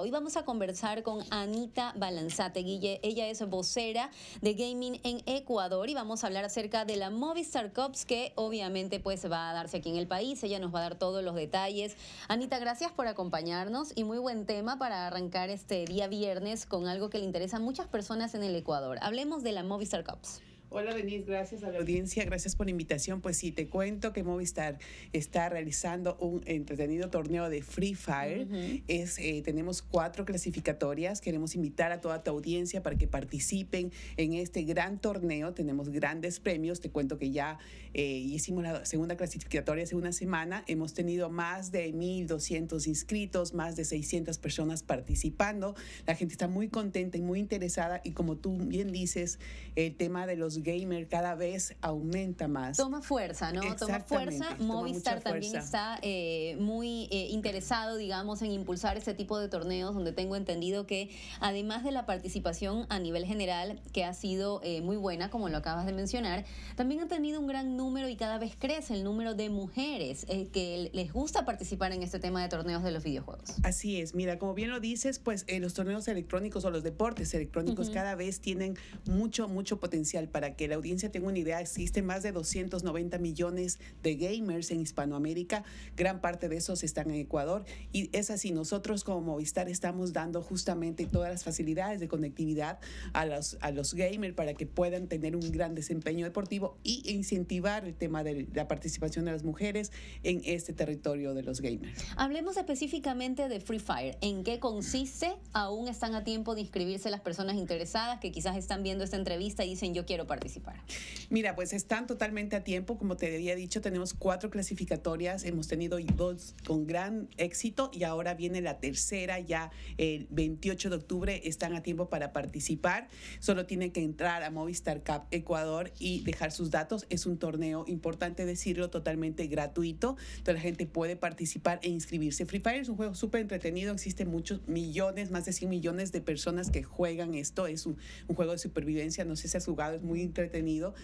Hoy vamos a conversar con Anita Balanzate Guille. Ella es vocera de gaming en Ecuador y vamos a hablar acerca de la Movistar Cups que obviamente pues va a darse aquí en el país. Ella nos va a dar todos los detalles. Anita, gracias por acompañarnos y muy buen tema para arrancar este día viernes con algo que le interesa a muchas personas en el Ecuador. Hablemos de la Movistar Cups. Hola Denise, gracias a la audiencia, gracias por la invitación. Pues sí, te cuento que Movistar está realizando un entretenido torneo de Free Fire. es, eh, tenemos cuatro clasificatorias. Queremos invitar a toda tu audiencia para que participen en este gran torneo. Tenemos grandes premios. Te cuento que ya eh, hicimos la segunda clasificatoria hace una semana. Hemos tenido más de 1.200 inscritos, más de 600 personas participando. La gente está muy contenta y muy interesada. Y como tú bien dices, el tema de los gamer cada vez aumenta más. Toma fuerza, ¿no? Toma fuerza. Movistar también está eh, muy eh, interesado, digamos, en impulsar este tipo de torneos, donde tengo entendido que además de la participación a nivel general, que ha sido eh, muy buena, como lo acabas de mencionar, también han tenido un gran número y cada vez crece el número de mujeres que les gusta participar en este tema de torneos de los videojuegos. Así es, mira, como bien lo dices, pues los torneos electrónicos o los deportes electrónicos cada vez tienen mucho, mucho potencial para que la audiencia tenga una idea, existen más de 290 millones de gamers en Hispanoamérica, gran parte de esos están en Ecuador y es así, nosotros como Movistar estamos dando justamente todas las facilidades de conectividad a los, a los gamers para que puedan tener un gran desempeño deportivo y incentivar el tema de la participación de las mujeres en este territorio de los gamers. Hablemos específicamente de Free Fire, ¿en qué consiste? ¿Aún están a tiempo de inscribirse las personas interesadas que quizás están viendo esta entrevista y dicen yo quiero participar? participar? Mira, pues están totalmente a tiempo. Como te había dicho, tenemos cuatro clasificatorias, hemos tenido dos con gran éxito y ahora viene la tercera ya el 28 de octubre. Están a tiempo para participar. Solo tienen que entrar a Movistar Cup Ecuador y dejar sus datos. Es un torneo, importante decirlo, totalmente gratuito. Toda la gente puede participar e inscribirse. Free Fire es un juego súper entretenido. Existen muchos millones, más de 100 millones de personas que juegan esto. Es un, un juego de supervivencia. No sé si has jugado, es muy entretenido.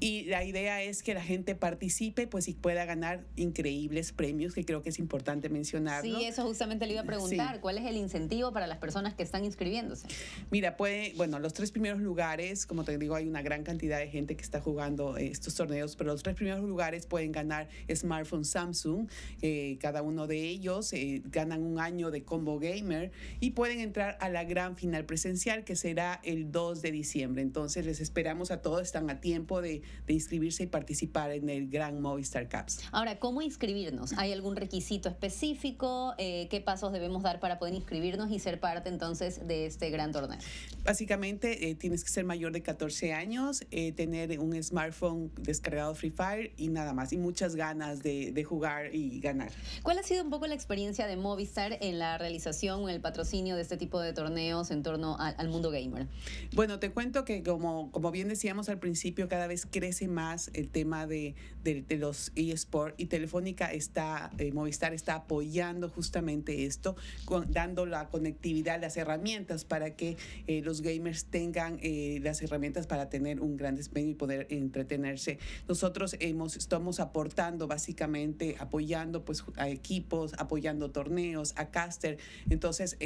Y la idea es que la gente participe pues, y pueda ganar increíbles premios, que creo que es importante mencionar Sí, eso justamente le iba a preguntar. ¿Cuál es el incentivo para las personas que están inscribiéndose? Mira, puede, bueno, los tres primeros lugares, como te digo, hay una gran cantidad de gente que está jugando eh, estos torneos, pero los tres primeros lugares pueden ganar smartphone Samsung. Eh, cada uno de ellos eh, ganan un año de combo gamer y pueden entrar a la gran final presencial que será el 2 de diciembre. Entonces les esperamos a todos están a tiempo de, inscribirse y participar en el Gran Movistar Cups. Ahora, ¿cómo inscribirnos? ¿Hay algún requisito específico? Eh, ¿Qué pasos debemos dar para poder inscribirnos y ser parte entonces de este gran torneo? Básicamente, eh, tienes que ser mayor de 14 años, eh, tener un smartphone descargado Free Fire y nada más, y muchas ganas de, jugar y ganar. ¿Cuál ha sido un poco la experiencia de Movistar en la realización o el patrocinio de este tipo de torneos en torno al, mundo gamer? Bueno, te cuento que como, como bien decíamos, al principio, cada vez crece más el tema de, de, los eSports y Telefónica está, eh, Movistar está apoyando justamente esto, con, dando la conectividad, las herramientas para que eh, los gamers tengan eh, las herramientas para tener un gran desempeño y poder entretenerse. Nosotros hemos, estamos aportando básicamente, apoyando pues a equipos, apoyando torneos, a caster. Entonces,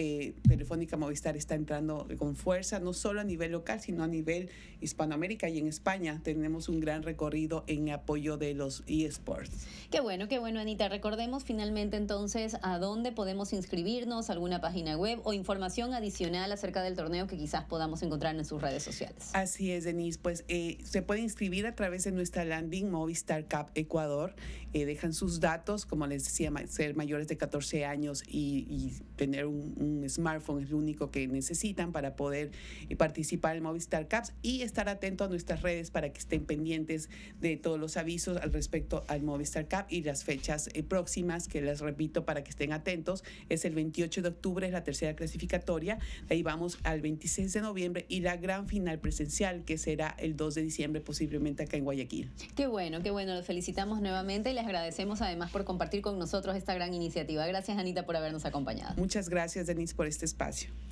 Telefónica Movistar está entrando con fuerza, no solo a nivel local, sino a nivel hispanoamericano y en España tenemos un gran recorrido en apoyo de los eSports. Qué bueno, qué bueno, Anita. Recordemos finalmente entonces a dónde podemos inscribirnos, alguna página web o información adicional acerca del torneo que quizás podamos encontrar en sus redes sociales. Así es, Denise. Pues eh, se puede inscribir a través de nuestra landing Movistar Cup Ecuador. Eh, dejan sus datos, como les decía, ser mayores de 14 años y, tener un, un, smartphone es lo único que necesitan para poder eh, participar en Movistar Cups y estar atentos a nuestras redes para que estén pendientes de todos los avisos al respecto al Movistar Cup y las fechas eh, próximas, que les repito para que estén atentos, es el 28 de octubre, es la tercera clasificatoria, de ahí vamos al 26 de noviembre y la gran final presencial que será el 2 de diciembre posiblemente acá en Guayaquil. Qué bueno, qué bueno, los felicitamos nuevamente y les agradecemos además por compartir con nosotros esta gran iniciativa. Gracias Anita por habernos acompañado. Muchas gracias Denise por este espacio.